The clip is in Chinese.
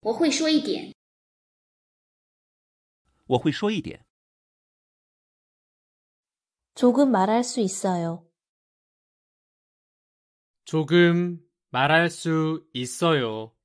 我会说一点。我会说一点。조금말할수있어요조금말할수있어요